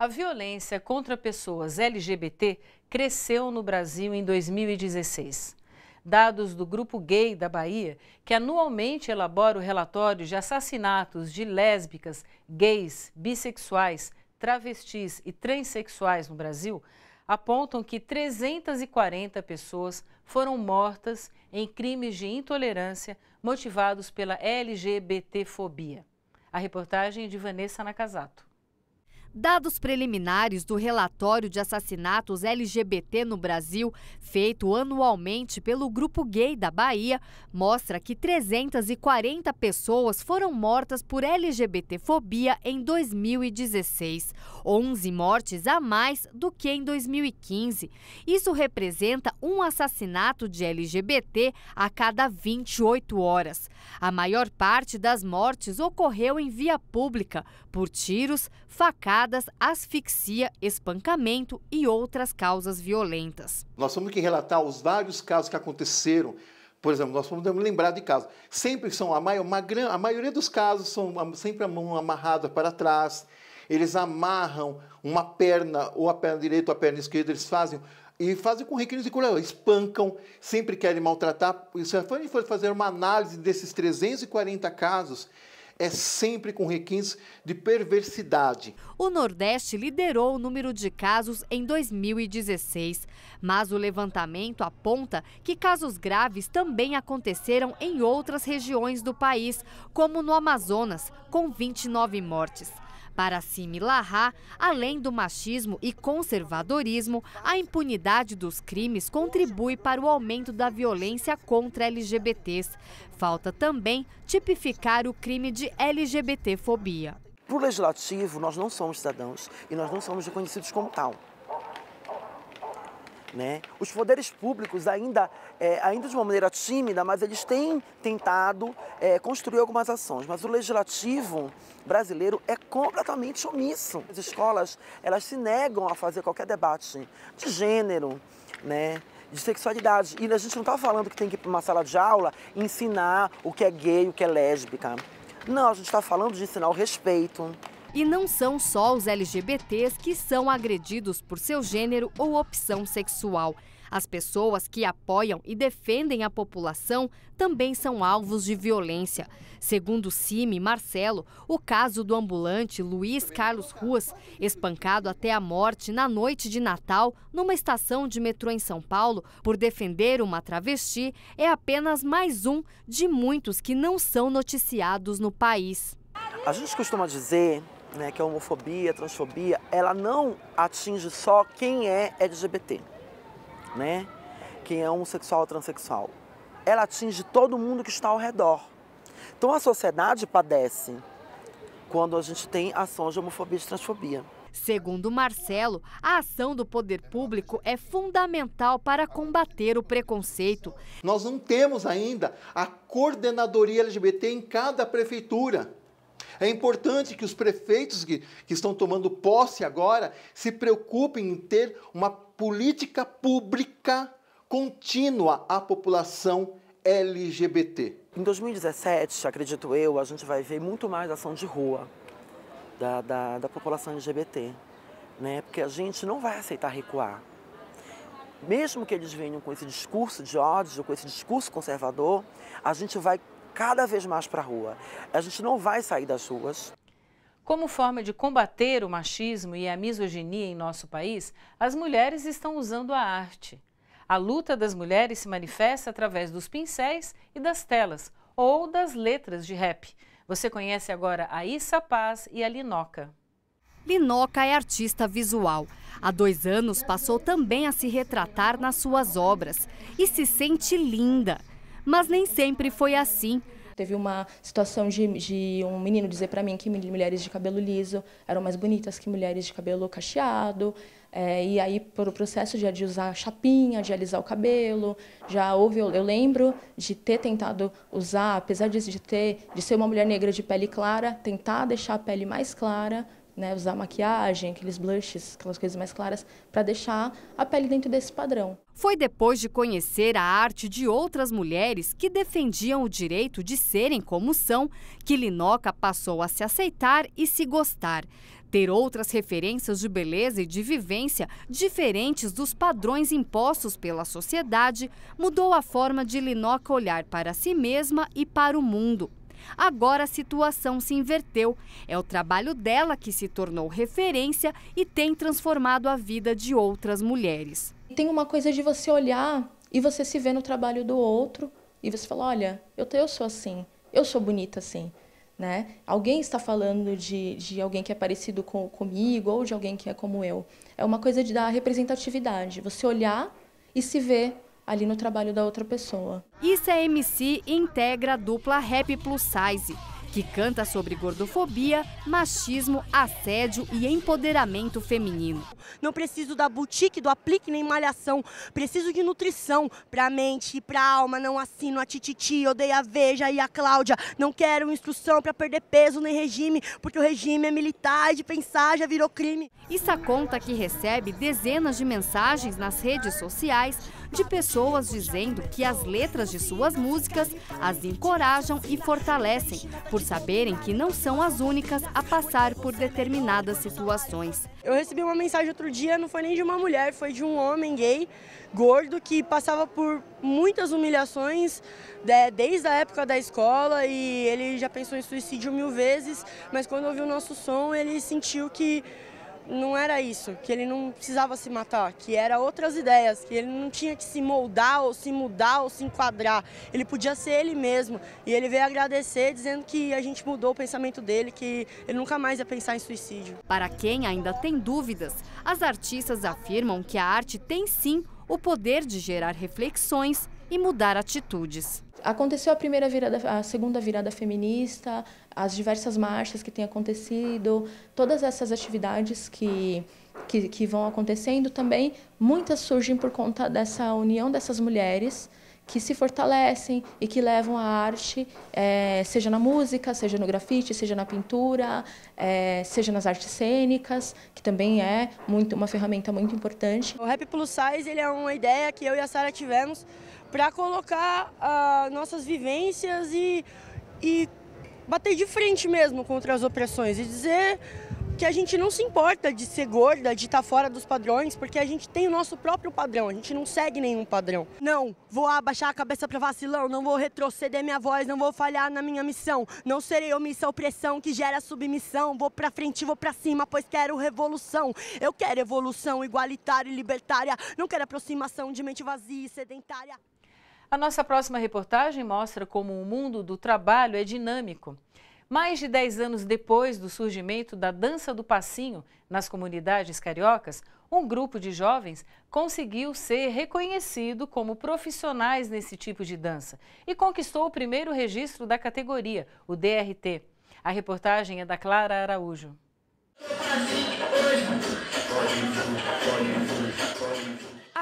A violência contra pessoas LGBT cresceu no Brasil em 2016. Dados do Grupo Gay da Bahia, que anualmente elabora o relatório de assassinatos de lésbicas, gays, bissexuais, travestis e transexuais no Brasil, apontam que 340 pessoas foram mortas em crimes de intolerância motivados pela LGBTfobia. A reportagem é de Vanessa Nakazato. Dados preliminares do relatório de assassinatos LGBT no Brasil, feito anualmente pelo Grupo Gay da Bahia, mostra que 340 pessoas foram mortas por LGBTfobia em 2016, 11 mortes a mais do que em 2015. Isso representa um assassinato de LGBT a cada 28 horas. A maior parte das mortes ocorreu em via pública, por tiros, facadas, asfixia, espancamento e outras causas violentas. Nós temos que relatar os vários casos que aconteceram. Por exemplo, nós podemos lembrar de casos. Sempre são, a, maior, uma, a maioria dos casos são sempre a mão amarrada para trás. Eles amarram uma perna, ou a perna direita ou a perna esquerda, eles fazem e fazem com requintes de cruel, espancam, sempre querem maltratar. Se a gente for fazer uma análise desses 340 casos, é sempre com requintes de perversidade. O Nordeste liderou o número de casos em 2016, mas o levantamento aponta que casos graves também aconteceram em outras regiões do país, como no Amazonas, com 29 mortes. Para Simi além do machismo e conservadorismo, a impunidade dos crimes contribui para o aumento da violência contra LGBTs. Falta também tipificar o crime de LGBTfobia. Para o legislativo, nós não somos cidadãos e nós não somos reconhecidos como tal. Né? Os poderes públicos, ainda, é, ainda de uma maneira tímida, mas eles têm tentado é, construir algumas ações. Mas o legislativo brasileiro é completamente omisso. As escolas elas se negam a fazer qualquer debate de gênero, né? de sexualidade. E a gente não está falando que tem que ir para uma sala de aula ensinar o que é gay, o que é lésbica. Não, a gente está falando de ensinar o respeito, e não são só os LGBTs que são agredidos por seu gênero ou opção sexual. As pessoas que apoiam e defendem a população também são alvos de violência. Segundo Cime Marcelo, o caso do ambulante Luiz Carlos Ruas, espancado até a morte na noite de Natal, numa estação de metrô em São Paulo, por defender uma travesti, é apenas mais um de muitos que não são noticiados no país. A gente costuma dizer né, que é a homofobia, a transfobia, ela não atinge só quem é LGBT, né? Quem é homossexual ou transexual. Ela atinge todo mundo que está ao redor. Então a sociedade padece quando a gente tem ações de homofobia e de transfobia. Segundo Marcelo, a ação do poder público é fundamental para combater o preconceito. Nós não temos ainda a coordenadoria LGBT em cada prefeitura. É importante que os prefeitos que, que estão tomando posse agora se preocupem em ter uma política pública contínua à população LGBT. Em 2017, acredito eu, a gente vai ver muito mais ação de rua da, da, da população LGBT, né? porque a gente não vai aceitar recuar mesmo que eles venham com esse discurso de ódio, com esse discurso conservador, a gente vai cada vez mais para a rua. A gente não vai sair das ruas. Como forma de combater o machismo e a misoginia em nosso país, as mulheres estão usando a arte. A luta das mulheres se manifesta através dos pincéis e das telas, ou das letras de rap. Você conhece agora a Issa Paz e a Linoca. Linoca é artista visual. Há dois anos passou também a se retratar nas suas obras e se sente linda mas nem sempre foi assim. Teve uma situação de, de um menino dizer para mim que mulheres de cabelo liso eram mais bonitas que mulheres de cabelo cacheado. É, e aí, por o processo de, de usar chapinha, de alisar o cabelo, já houve, eu, eu, lembro de ter tentado usar, apesar disso de ter, de ser uma mulher negra de pele clara, tentar deixar a pele mais clara né, usar maquiagem, aqueles blushes, aquelas coisas mais claras, para deixar a pele dentro desse padrão. Foi depois de conhecer a arte de outras mulheres que defendiam o direito de serem como são que Linoca passou a se aceitar e se gostar. Ter outras referências de beleza e de vivência diferentes dos padrões impostos pela sociedade mudou a forma de Linoca olhar para si mesma e para o mundo. Agora a situação se inverteu. É o trabalho dela que se tornou referência e tem transformado a vida de outras mulheres. Tem uma coisa de você olhar e você se ver no trabalho do outro e você fala: olha, eu, eu sou assim, eu sou bonita assim. Né? Alguém está falando de, de alguém que é parecido com, comigo ou de alguém que é como eu. É uma coisa de dar representatividade, você olhar e se ver ali no trabalho da outra pessoa. é MC integra a dupla Rap Plus Size, que canta sobre gordofobia, machismo, assédio e empoderamento feminino. Não preciso da boutique, do aplique nem malhação. Preciso de nutrição pra mente e pra alma. Não assino a tititi, odeio a Veja e a Cláudia. Não quero instrução pra perder peso nem regime, porque o regime é militar e de pensar já virou crime. Isso conta que recebe dezenas de mensagens nas redes sociais de pessoas dizendo que as letras de suas músicas as encorajam e fortalecem, por saberem que não são as únicas a passar por determinadas situações. Eu recebi uma mensagem outro dia, não foi nem de uma mulher, foi de um homem gay, gordo, que passava por muitas humilhações né, desde a época da escola e ele já pensou em suicídio mil vezes, mas quando ouviu o nosso som, ele sentiu que não era isso, que ele não precisava se matar, que era outras ideias, que ele não tinha que se moldar ou se mudar ou se enquadrar. Ele podia ser ele mesmo. E ele veio agradecer dizendo que a gente mudou o pensamento dele, que ele nunca mais ia pensar em suicídio. Para quem ainda tem dúvidas, as artistas afirmam que a arte tem sim o poder de gerar reflexões e mudar atitudes aconteceu a primeira virada, a segunda virada feminista, as diversas marchas que têm acontecido, todas essas atividades que, que, que vão acontecendo também, muitas surgem por conta dessa união dessas mulheres que se fortalecem e que levam a arte, é, seja na música, seja no grafite, seja na pintura, é, seja nas artes cênicas, que também é muito, uma ferramenta muito importante. O Rap Plus Size ele é uma ideia que eu e a Sara tivemos para colocar uh, nossas vivências e, e bater de frente mesmo contra as opressões e dizer que a gente não se importa de ser gorda, de estar tá fora dos padrões, porque a gente tem o nosso próprio padrão, a gente não segue nenhum padrão. Não vou abaixar a cabeça para vacilão, não vou retroceder minha voz, não vou falhar na minha missão. Não serei omissa à opressão que gera submissão. Vou pra frente, vou pra cima, pois quero revolução. Eu quero evolução igualitária e libertária, não quero aproximação de mente vazia e sedentária. A nossa próxima reportagem mostra como o mundo do trabalho é dinâmico. Mais de 10 anos depois do surgimento da dança do passinho nas comunidades cariocas, um grupo de jovens conseguiu ser reconhecido como profissionais nesse tipo de dança e conquistou o primeiro registro da categoria, o DRT. A reportagem é da Clara Araújo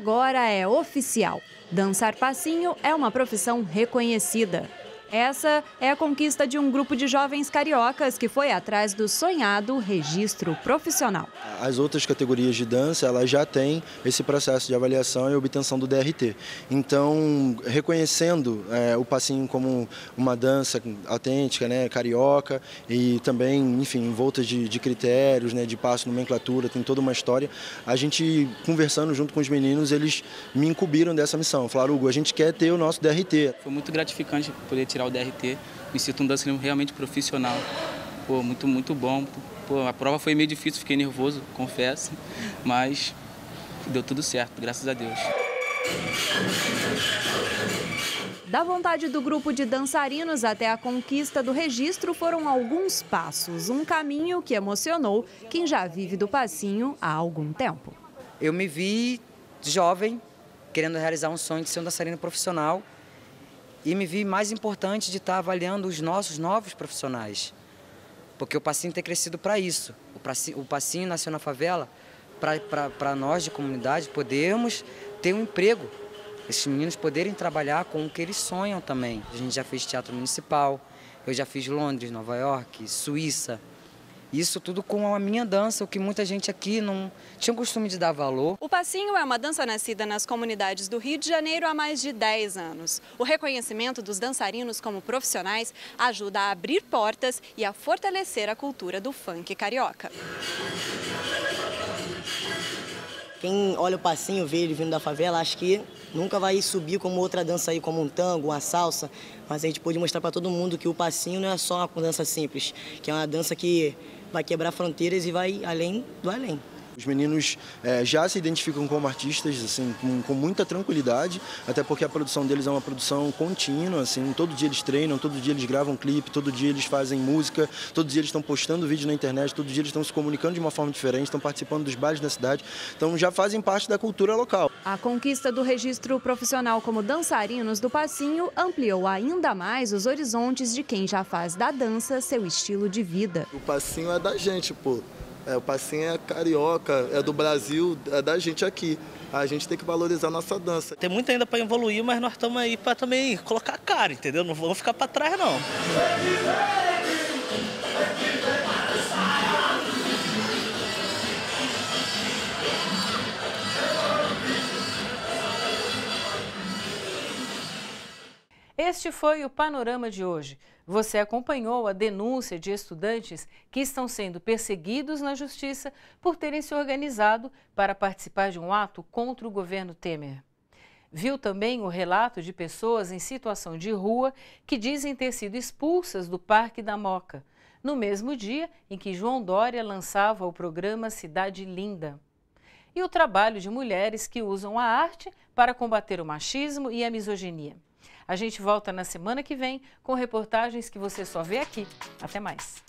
agora é oficial. Dançar passinho é uma profissão reconhecida. Essa é a conquista de um grupo de jovens cariocas que foi atrás do sonhado registro profissional. As outras categorias de dança, elas já têm esse processo de avaliação e obtenção do DRT. Então, reconhecendo é, o passinho como uma dança autêntica, né, carioca, e também, enfim, em volta de, de critérios, né, de passo, nomenclatura, tem toda uma história, a gente conversando junto com os meninos, eles me incumbiram dessa missão. Falaram, Hugo, a gente quer ter o nosso DRT. Foi muito gratificante poder tirar tirar o DRT. Me sinto um dançarino realmente profissional. Pô, muito, muito bom. Pô, a prova foi meio difícil, fiquei nervoso, confesso, mas deu tudo certo, graças a Deus. Da vontade do grupo de dançarinos até a conquista do registro foram alguns passos, um caminho que emocionou quem já vive do passinho há algum tempo. Eu me vi jovem, querendo realizar um sonho de ser um dançarino profissional e me vi mais importante de estar avaliando os nossos novos profissionais. Porque o Passinho tem crescido para isso. O Passinho, o Passinho nasceu na favela para nós de comunidade podermos ter um emprego. Esses meninos poderem trabalhar com o que eles sonham também. A gente já fez teatro municipal, eu já fiz Londres, Nova York, Suíça. Isso tudo com a minha dança, o que muita gente aqui não tinha o costume de dar valor. O Passinho é uma dança nascida nas comunidades do Rio de Janeiro há mais de 10 anos. O reconhecimento dos dançarinos como profissionais ajuda a abrir portas e a fortalecer a cultura do funk carioca. Quem olha o passinho, vê ele vindo da favela, acho que nunca vai subir como outra dança aí, como um tango, uma salsa. Mas a gente pôde mostrar para todo mundo que o passinho não é só uma dança simples, que é uma dança que vai quebrar fronteiras e vai além do além. Os meninos é, já se identificam como artistas, assim, com, com, muita tranquilidade, até porque a produção deles é uma produção contínua, assim, todo dia eles treinam, todo dia eles gravam clipe, todo dia eles fazem música, todo dia eles estão postando vídeo na internet, todo dia eles estão se comunicando de uma forma diferente, estão participando dos bailes da cidade, então já fazem parte da cultura local. A conquista do registro profissional como dançarinos do Passinho ampliou ainda mais os horizontes de quem já faz da dança seu estilo de vida. O Passinho é da gente, pô. É, o passinho é carioca, é do Brasil, é da gente aqui. A gente tem que valorizar a nossa dança. Tem muito ainda para evoluir, mas nós estamos aí para também colocar a cara, entendeu? Não vamos ficar para trás, não. Este foi o panorama de hoje. Você acompanhou a denúncia de estudantes que estão sendo perseguidos na justiça por terem se organizado para participar de um ato contra o governo Temer. Viu também o relato de pessoas em situação de rua que dizem ter sido expulsas do Parque da Moca, no mesmo dia em que João Dória lançava o programa Cidade Linda. E o trabalho de mulheres que usam a arte para combater o machismo e a misoginia. A gente volta na semana que vem com reportagens que você só vê aqui. Até mais.